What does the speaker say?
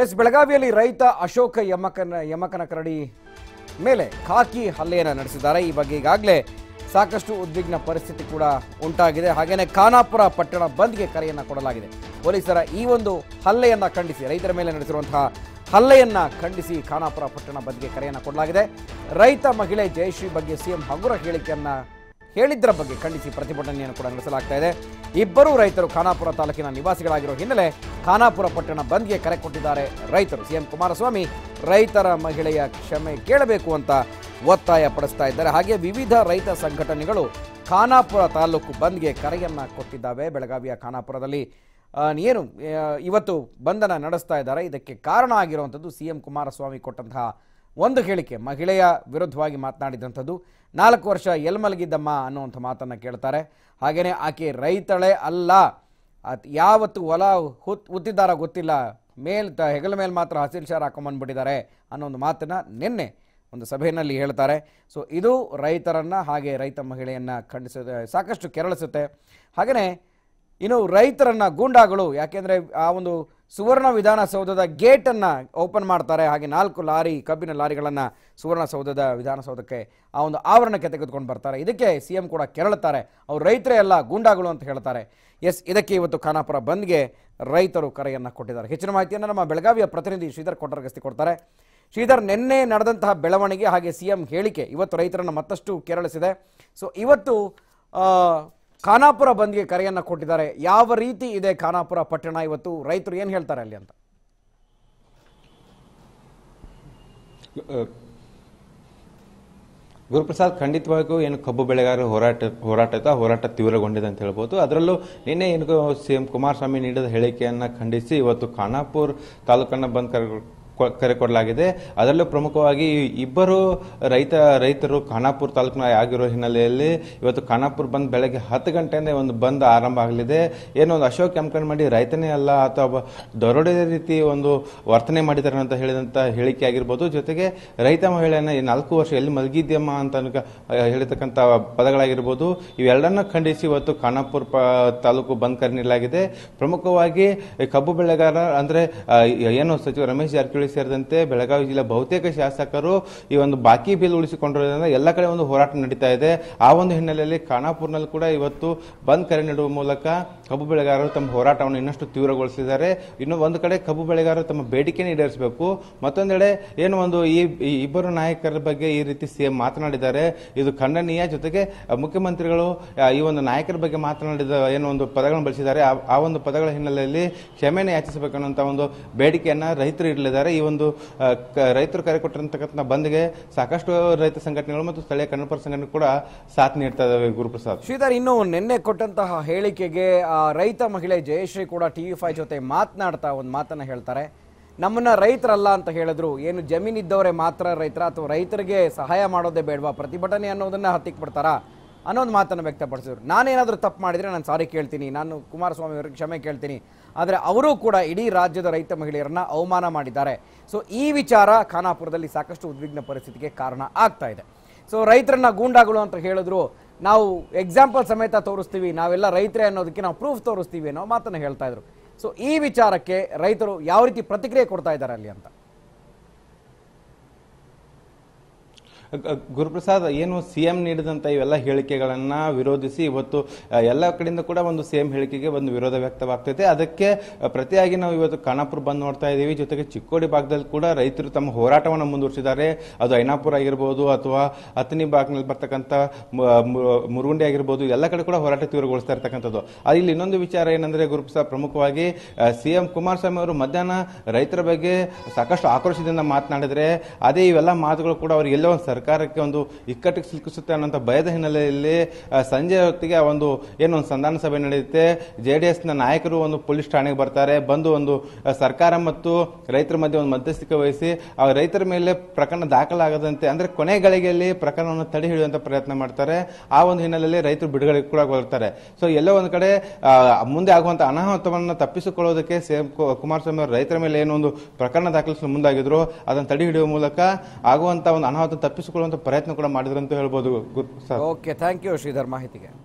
S ಬೆಳಗಾವಿಯಲ್ಲಿ ರೈತ ಅಶೋಕ ಯಮಕನ ಯಮಕನ ಕರಡಿ ಮೇಲೆ ಖಾಕಿ ಹಲ್ಲೆಯನ್ನು ನಡೆಸಿದ್ದಾರೆ ಈ ಬಗ್ಗೆ ಈಗಾಗಲೇ ಸಾಕಷ್ಟು ಉದ್ವಿಗ್ನ ಪರಿಸ್ಥಿತಿ ಕೂಡ ಉಂಟಾಗಿದೆ ಹಾಗೆಯೇ ಖಾನಾಪುರ ಪಟ್ಟಣ ಬಂದ್ಗೆ ಕರೆಯನ್ನು ಕೊಡಲಾಗಿದೆ ಪೊಲೀಸರ ಈ ಒಂದು ಹಲ್ಲೆಯನ್ನು ಖಂಡಿಸಿ ರೈತರ ಮೇಲೆ ನಡೆಸಿರುವಂತಹ ಹಲ್ಲೆಯನ್ನ ಖಂಡಿಸಿ ಖಾನಾಪುರ ಪಟ್ಟಣ ಬಂದ್ಗೆ ಕರೆಯನ್ನು ಕೊಡಲಾಗಿದೆ ರೈತ ಮಹಿಳೆ ಜಯಶ್ರೀ ಬಗ್ಗೆ ಸಿಎಂ ಹಗುರ ಹೇಳಿಕೆಯನ್ನು ಹೇಳಿದ್ದರ ಬಗ್ಗೆ ಖಂಡಿಸಿ ಪ್ರತಿಭಟನೆಯನ್ನು ಕೂಡ ನಡೆಸಲಾಗ್ತಾ ಇದೆ ಇಬ್ಬರೂ ರೈತರು ಖಾನಾಪುರ ತಾಲೂಕಿನ ನಿವಾಸಿಗಳಾಗಿರೋ ಹಿನ್ನೆಲೆ ಖಾನಾಪುರ ಪಟ್ಟಣ ಬಂದ್ಗೆ ಕರೆ ಕೊಟ್ಟಿದ್ದಾರೆ ರೈತರು ಸಿಎಂ ಕುಮಾರಸ್ವಾಮಿ ರೈತರ ಮಹಿಳೆಯ ಕ್ಷಮೆ ಕೇಳಬೇಕು ಅಂತ ಒತ್ತಾಯ ಪಡಿಸ್ತಾ ಇದ್ದಾರೆ ಹಾಗೆ ವಿವಿಧ ರೈತ ಸಂಘಟನೆಗಳು ಖಾನಾಪುರ ತಾಲೂಕು ಬಂದ್ಗೆ ಕರೆಯನ್ನು ಕೊಟ್ಟಿದ್ದಾವೆ ಬೆಳಗಾವಿಯ ಖಾನಾಪುರದಲ್ಲಿ ಏನು ಇವತ್ತು ಬಂಧನ ನಡೆಸ್ತಾ ಇದ್ದಾರೆ ಇದಕ್ಕೆ ಕಾರಣ ಆಗಿರುವಂಥದ್ದು ಸಿ ಎಂ ಕುಮಾರಸ್ವಾಮಿ ಕೊಟ್ಟಂತಹ ಒಂದು ಹೇಳಿಕೆ ಮಹಿಳೆಯ ವಿರುದ್ಧವಾಗಿ ಮಾತನಾಡಿದಂಥದ್ದು ನಾಲ್ಕು ವರ್ಷ ಎಲ್ ಮಲಗಿದ್ದಮ್ಮ ಅನ್ನುವಂಥ ಮಾತನ್ನು ಕೇಳ್ತಾರೆ ಹಾಗೆಯೇ ಆಕೆ ರೈತಳೆ ಅಲ್ಲ ಯಾವತ್ತು ಹೊಲ ಹುತ್ ಹುತ್ತಿದ್ದಾರ ಗೊತ್ತಿಲ್ಲ ಮೇಲ್ ತ ಹೆಗಲ ಮೇಲೆ ಮಾತ್ರ ಹಸಿರು ಶಾರ ಹಾಕೊಂಬಂದ್ಬಿಟ್ಟಿದ್ದಾರೆ ಅನ್ನೋ ಒಂದು ಮಾತನ್ನು ನಿನ್ನೆ ಒಂದು ಸಭೆಯಲ್ಲಿ ಹೇಳ್ತಾರೆ ಸೊ ಇದು ರೈತರನ್ನು ಹಾಗೆ ರೈತ ಮಹಿಳೆಯನ್ನು ಖಂಡಿಸ ಸಾಕಷ್ಟು ಕೆರಳಿಸುತ್ತೆ ಹಾಗೆಯೇ ಇನ್ನು ರೈತರನ್ನು ಗೂಂಡಾಗಳು ಯಾಕೆಂದರೆ ಆ ಒಂದು ಸುವರ್ಣ ವಿಧಾನಸೌಧದ ಗೇಟನ್ನು ಓಪನ್ ಮಾಡ್ತಾರೆ ಹಾಗೆ ನಾಲ್ಕು ಲಾರಿ ಕಬ್ಬಿನ ಲಾರಿಗಳನ್ನು ಸುವರ್ಣಸೌಧದ ವಿಧಾನಸೌಧಕ್ಕೆ ಆ ಒಂದು ಆವರಣಕ್ಕೆ ತೆಗೆದುಕೊಂಡು ಬರ್ತಾರೆ ಇದಕ್ಕೆ ಸಿ ಎಂ ಕೂಡ ಕೆರಳುತ್ತಾರೆ ಅವರು ರೈತರೇ ಎಲ್ಲ ಗೂಂಡಾಗಳು ಅಂತ ಹೇಳ್ತಾರೆ ಎಸ್ ಇದಕ್ಕೆ ಇವತ್ತು ಖಾನಾಪುರ ಬಂದ್ಗೆ ರೈತರು ಕರೆಯನ್ನು ಕೊಟ್ಟಿದ್ದಾರೆ ಹೆಚ್ಚಿನ ಮಾಹಿತಿಯನ್ನು ನಮ್ಮ ಬೆಳಗಾವಿಯ ಪ್ರತಿನಿಧಿ ಶ್ರೀಧರ್ ಗಸ್ತಿ ಕೊಡ್ತಾರೆ ಶ್ರೀಧರ್ ನಿನ್ನೆ ನಡೆದಂತಹ ಬೆಳವಣಿಗೆ ಹಾಗೆ ಸಿ ಎಂ ಹೇಳಿಕೆ ಇವತ್ತು ರೈತರನ್ನು ಮತ್ತಷ್ಟು ಕೆರಳಿಸಿದೆ ಸೊ ಇವತ್ತು ಖಾನಾಪುರ ಬಂದ್ಗೆ ಕರೆಯನ್ನು ಕೊಟ್ಟಿದ್ದಾರೆ ಯಾವ ರೀತಿ ಇದೆ ಖಾನಾಪುರ ಪಟ್ಟಣ ಇವತ್ತು ರೈತರು ಏನು ಹೇಳ್ತಾರೆ ಅಲ್ಲಿ ಅಂತ ಗುರುಪ್ರಸಾದ್ ಖಂಡಿತವಾಗಿಯೂ ಏನು ಕಬ್ಬು ಬೆಳೆಗಾರ ಹೋರಾಟ ಹೋರಾಟ ಆಯ್ತಾ ಹೋರಾಟ ತೀವ್ರಗೊಂಡಿದೆ ಅಂತ ಹೇಳ್ಬೋದು ಅದರಲ್ಲೂ ನಿನ್ನೆ ಏನು ಸಿ ಎಂ ಕುಮಾರಸ್ವಾಮಿ ನೀಡಿದ ಹೇಳಿಕೆಯನ್ನು ಖಂಡಿಸಿ ಇವತ್ತು ಖಾನಾಪುರ ತಾಲೂಕನ್ನು ಬಂದ್ ಕರೆ ಕರೆ ಕೊಡಲಾಗಿದೆ ಅದರಲ್ಲೂ ಪ್ರಮುಖವಾಗಿ ಇಬ್ಬರು ರೈತ ರೈತರು ಖಾನಾಪುರ ತಾಲೂಕಿನ ಆಗಿರೋ ಹಿನ್ನೆಲೆಯಲ್ಲಿ ಇವತ್ತು ಖಾನಾಪುರ ಬಂದ್ ಬೆಳಗ್ಗೆ ಹತ್ತು ಗಂಟೆಯಿಂದ ಒಂದು ಬಂದ್ ಆರಂಭ ಆಗಲಿದೆ ಏನೋ ಒಂದು ಅಶೋಕ್ ಕೆಂಕಣ್ ಮಾಡಿ ರೈತನೇ ಅಲ್ಲ ಅಥವಾ ದರೋಡೆ ರೀತಿ ಒಂದು ವರ್ತನೆ ಮಾಡಿದ್ದಾರೆ ಅಂತ ಹೇಳಿದಂಥ ಹೇಳಿಕೆ ಆಗಿರ್ಬೋದು ಜೊತೆಗೆ ರೈತ ಮಹಿಳೆಯನ್ನ ಈ ನಾಲ್ಕು ವರ್ಷ ಎಲ್ಲಿ ಮಲಗಿದ್ಯಮ್ಮ ಅಂತ ಹೇಳಿರ್ತಕ್ಕಂಥ ಪದಗಳಾಗಿರ್ಬೋದು ಇವೆರಡನ್ನೂ ಖಂಡಿಸಿ ಇವತ್ತು ಖಾನಾಪುರ ತಾಲೂಕು ಬಂದ್ ಕರೆ ನೀಡಲಾಗಿದೆ ಪ್ರಮುಖವಾಗಿ ಕಬ್ಬು ಬೆಳೆಗಾರ ಅಂದ್ರೆ ಏನು ಸಚಿವ ರಮೇಶ್ ಜಾರಕಿಹೊಳಿ ಸೇರಿದಂತೆ ಬೆಳಗಾವಿ ಜಿಲ್ಲೆ ಬಹುತೇಕ ಶಾಸಕರು ಈ ಒಂದು ಬಾಕಿ ಬಿಲ್ ಉಳಿಸಿಕೊಂಡಿರೋದ್ರಿಂದ ಎಲ್ಲ ಕಡೆ ಒಂದು ಹೋರಾಟ ನಡೀತಾ ಇದೆ ಆ ಒಂದು ಹಿನ್ನೆಲೆಯಲ್ಲಿ ಖಾನಾಪುರ್ನಲ್ಲಿ ಕೂಡ ಇವತ್ತು ಬಂದ್ ಕರೆ ನೀಡುವ ಮೂಲಕ ಕಬ್ಬು ಬೆಳೆಗಾರರು ತಮ್ಮ ಹೋರಾಟವನ್ನು ಇನ್ನಷ್ಟು ತೀವ್ರಗೊಳಿಸಿದ್ದಾರೆ ಇನ್ನು ಒಂದು ಕಡೆ ಕಬ್ಬು ಬೆಳೆಗಾರರು ತಮ್ಮ ಬೇಡಿಕೆ ಈಡೇರಿಸಬೇಕು ಮತ್ತೊಂದೆಡೆ ಏನು ಒಂದು ಈ ಇಬ್ಬರು ನಾಯಕರ ಬಗ್ಗೆ ಈ ರೀತಿ ಸಿಎಂ ಮಾತನಾಡಿದ್ದಾರೆ ಇದು ಖಂಡನೀಯ ಜೊತೆಗೆ ಮುಖ್ಯಮಂತ್ರಿಗಳು ಈ ಒಂದು ನಾಯಕರ ಬಗ್ಗೆ ಮಾತನಾಡಿದ ಏನು ಒಂದು ಪದಗಳನ್ನು ಬಳಸಿದ್ದಾರೆ ಆ ಒಂದು ಪದಗಳ ಹಿನ್ನೆಲೆಯಲ್ಲಿ ಕ್ಷಮೆಯನ್ನು ಯಾಚಿಸಬೇಕನ್ನುವಂಥ ಒಂದು ಬೇಡಿಕೆಯನ್ನು ರೈತರು ಇಡಲಿದ್ದಾರೆ ಈ ಒಂದು ರೈತರು ಕರೆ ಕೊಟ್ಟಿರತಕ್ಕಂಥ ಬಂದ್ಗೆ ಸಾಕಷ್ಟು ರೈತ ಸಂಘಟನೆಗಳು ಮತ್ತು ಸ್ಥಳೀಯ ಕನ್ನಡಪರ ಸಂಘಟನೆ ಕೂಡ ಸಾಥ್ ನೀಡ್ತಾ ಇದಾವೆ ಗುರುಪ್ರಸಾದ್ ಶ್ರೀಧರ್ ಇನ್ನು ನಿನ್ನೆ ಕೊಟ್ಟಂತಹ ಹೇಳಿಕೆಗೆ ರೈತ ಮಹಿಳೆ ಜಯಶ್ರೀ ಕೂಡ ಟಿವಿ ಫೈವ್ ಜೊತೆ ಮಾತನಾಡ್ತಾ ಒಂದು ಮಾತನ್ನ ಹೇಳ್ತಾರೆ ನಮ್ಮನ್ನ ರೈತರಲ್ಲ ಅಂತ ಹೇಳಿದ್ರು ಏನು ಜಮೀನಿದ್ದವರೇ ಮಾತ್ರ ರೈತರ ಅಥವಾ ರೈತರಿಗೆ ಸಹಾಯ ಮಾಡೋದೇ ಬೇಡವಾ ಪ್ರತಿಭಟನೆ ಅನ್ನೋದನ್ನ ಹತ್ತಿಕ್ ಬಿಡ್ತಾರಾ ಅನ್ನೋದು ಮಾತನ್ನು ವ್ಯಕ್ತಪಡಿಸಿದ್ರು ನಾನೇನಾದರೂ ತಪ್ಪು ಮಾಡಿದರೆ ನಾನು ಸಾರಿ ಕೇಳ್ತೀನಿ ನಾನು ಕುಮಾರಸ್ವಾಮಿ ಅವರಿಗೆ ಕ್ಷಮೆ ಕೇಳ್ತೀನಿ ಆದರೆ ಅವರೂ ಕೂಡ ಇಡೀ ರಾಜ್ಯದ ರೈತ ಮಹಿಳೆಯರನ್ನ ಅವಮಾನ ಮಾಡಿದ್ದಾರೆ ಸೊ ಈ ವಿಚಾರ ಖಾನಾಪುರದಲ್ಲಿ ಸಾಕಷ್ಟು ಉದ್ವಿಗ್ನ ಪರಿಸ್ಥಿತಿಗೆ ಕಾರಣ ಆಗ್ತಾ ಇದೆ ಸೊ ರೈತರನ್ನ ಗೂಂಡಾಗಳು ಅಂತ ಹೇಳಿದ್ರು ನಾವು ಎಕ್ಸಾಂಪಲ್ ಸಮೇತ ತೋರಿಸ್ತೀವಿ ನಾವೆಲ್ಲ ರೈತರೇ ಅನ್ನೋದಕ್ಕೆ ನಾವು ಪ್ರೂಫ್ ತೋರಿಸ್ತೀವಿ ಅನ್ನೋ ಮಾತನ್ನು ಹೇಳ್ತಾ ಇದ್ರು ಸೊ ಈ ವಿಚಾರಕ್ಕೆ ರೈತರು ಯಾವ ರೀತಿ ಪ್ರತಿಕ್ರಿಯೆ ಕೊಡ್ತಾ ಇದ್ದಾರೆ ಅಲ್ಲಿ ಅಂತ ಗುರುಪ್ರಸಾದ್ ಏನು ಸಿ ಎಂ ನೀಡಿದಂಥ ಇವೆಲ್ಲ ಹೇಳಿಕೆಗಳನ್ನು ವಿರೋಧಿಸಿ ಇವತ್ತು ಎಲ್ಲ ಕಡೆಯಿಂದ ಕೂಡ ಒಂದು ಸಿ ಎಂ ಹೇಳಿಕೆಗೆ ಒಂದು ವಿರೋಧ ವ್ಯಕ್ತವಾಗ್ತೈತೆ ಅದಕ್ಕೆ ಪ್ರತಿಯಾಗಿ ನಾವು ಇವತ್ತು ಖಾನಾಪುರ ಬಂದ್ ನೋಡ್ತಾ ಇದ್ದೀವಿ ಜೊತೆಗೆ ಚಿಕ್ಕೋಡಿ ಭಾಗದಲ್ಲಿ ಕೂಡ ರೈತರು ತಮ್ಮ ಹೋರಾಟವನ್ನು ಮುಂದುವರಿಸಿದ್ದಾರೆ ಅದು ಐನಾಪುರ ಆಗಿರ್ಬೋದು ಅಥವಾ ಹತ್ತನಿ ಭಾಗನಲ್ಲಿ ಬರ್ತಕ್ಕಂಥ ಮುರುಗುಂಡಿ ಆಗಿರ್ಬೋದು ಎಲ್ಲ ಕಡೆ ಕೂಡ ಹೋರಾಟ ತೀವ್ರಗೊಳಿಸ್ತಾ ಇರ್ತಕ್ಕಂಥದ್ದು ಇಲ್ಲಿ ಇನ್ನೊಂದು ವಿಚಾರ ಏನಂದರೆ ಗುರುಪ್ರಸಾದ್ ಪ್ರಮುಖವಾಗಿ ಸಿ ಎಂ ಕುಮಾರಸ್ವಾಮಿ ಅವರು ಮಧ್ಯಾಹ್ನ ರೈತರ ಬಗ್ಗೆ ಸಾಕಷ್ಟು ಆಕ್ರೋಶದಿಂದ ಮಾತನಾಡಿದರೆ ಅದೇ ಇವೆಲ್ಲ ಮಾತುಗಳು ಕೂಡ ಅವ್ರಿಗೆ ಎಲ್ಲೋ ಒಂದು ಸರ್ ಸರ್ಕಾರಕ್ಕೆ ಒಂದು ಇಕ್ಕಟ್ಟಿಗೆ ಸಿಲುಕಿಸುತ್ತೆ ಅನ್ನೋಂಥ ಭಯದ ಹಿನ್ನೆಲೆಯಲ್ಲಿ ಸಂಜೆ ಹೊತ್ತಿಗೆ ಒಂದು ಏನೊಂದು ಒಂದು ಸಂಧಾನ ಸಭೆ ನಡೆಯುತ್ತೆ ಜೆ ಡಿ ಎಸ್ನ ನಾಯಕರು ಒಂದು ಪೊಲೀಸ್ ಠಾಣೆಗೆ ಬರ್ತಾರೆ ಬಂದು ಒಂದು ಸರ್ಕಾರ ಮತ್ತು ರೈತರ ಮಧ್ಯೆ ಒಂದು ಮಧ್ಯಸ್ಥಿಕೆ ವಹಿಸಿ ಆ ರೈತರ ಮೇಲೆ ಪ್ರಕರಣ ದಾಖಲಾಗದಂತೆ ಅಂದರೆ ಕೊನೆ ಗಳಿಗೆಯಲ್ಲಿ ಪ್ರಕರಣವನ್ನು ತಡೆ ಹಿಡಿಯುವಂಥ ಪ್ರಯತ್ನ ಮಾಡ್ತಾರೆ ಆ ಒಂದು ಹಿನ್ನೆಲೆಯಲ್ಲಿ ರೈತರು ಬಿಡುಗಡೆ ಕೂಡ ಬರ್ತಾರೆ ಸೊ ಎಲ್ಲ ಒಂದು ಕಡೆ ಮುಂದೆ ಆಗುವಂಥ ಅನಾಹುತವನ್ನು ತಪ್ಪಿಸಿಕೊಳ್ಳೋದಕ್ಕೆ ಸಿಎಂ ಕುಮಾರಸ್ವಾಮಿ ಅವರು ರೈತರ ಮೇಲೆ ಏನೋ ಒಂದು ಪ್ರಕರಣ ದಾಖಲಿಸಲು ಮುಂದಾಗಿದ್ರು ಅದನ್ನು ತಡೆ ಹಿಡಿಯುವ ಮೂಲಕ ಆಗುವಂಥ ಒಂದು ಅನಾಹುತ ತಪ್ಪಿಸಿಕೊಳ್ಳಿ ರೂಪಿಸಿಕೊಳ್ಳುವಂಥ ಪ್ರಯತ್ನ ಕೂಡ ಮಾಡಿದ್ರಂತ ಹೇಳ್ಬೋದು ಓಕೆ ಥ್ಯಾಂಕ್ ಯು ಶ್ರೀಧರ್ ಮಾಹಿತಿಗೆ